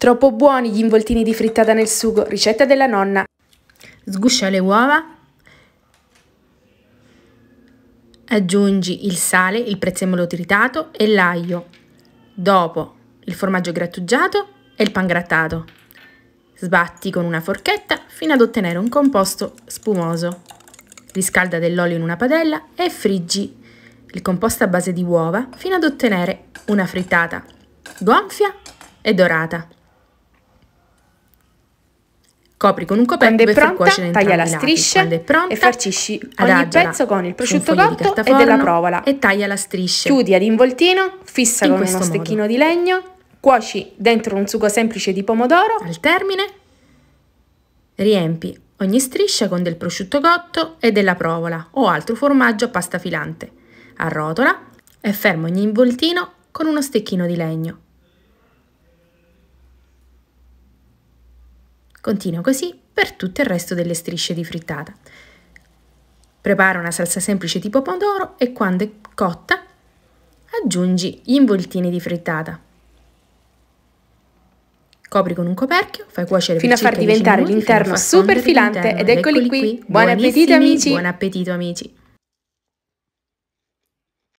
Troppo buoni gli involtini di frittata nel sugo, ricetta della nonna. Sguscia le uova, aggiungi il sale, il prezzemolo tritato e l'aglio. Dopo il formaggio grattugiato e il pan grattato. Sbatti con una forchetta fino ad ottenere un composto spumoso. Riscalda dell'olio in una padella e friggi il composto a base di uova fino ad ottenere una frittata gonfia e dorata. Copri con un coperchio e pronta, cuocere taglia la striscia è pronta, e farcisci ogni pezzo con il prosciutto cotto e della provola e taglia la striscia. Chiudi ad involtino, fissa In con uno stecchino modo. di legno, cuoci dentro un sugo semplice di pomodoro. Al termine riempi ogni striscia con del prosciutto cotto e della provola o altro formaggio a pasta filante. Arrotola e ferma ogni involtino con uno stecchino di legno. Continua così per tutto il resto delle strisce di frittata. Prepara una salsa semplice tipo pomodoro e quando è cotta aggiungi gli involtini di frittata. Copri con un coperchio, fai cuocere fino a far diventare l'interno super filante ed eccoli qui. Buon appetito amici! Buon appetito amici!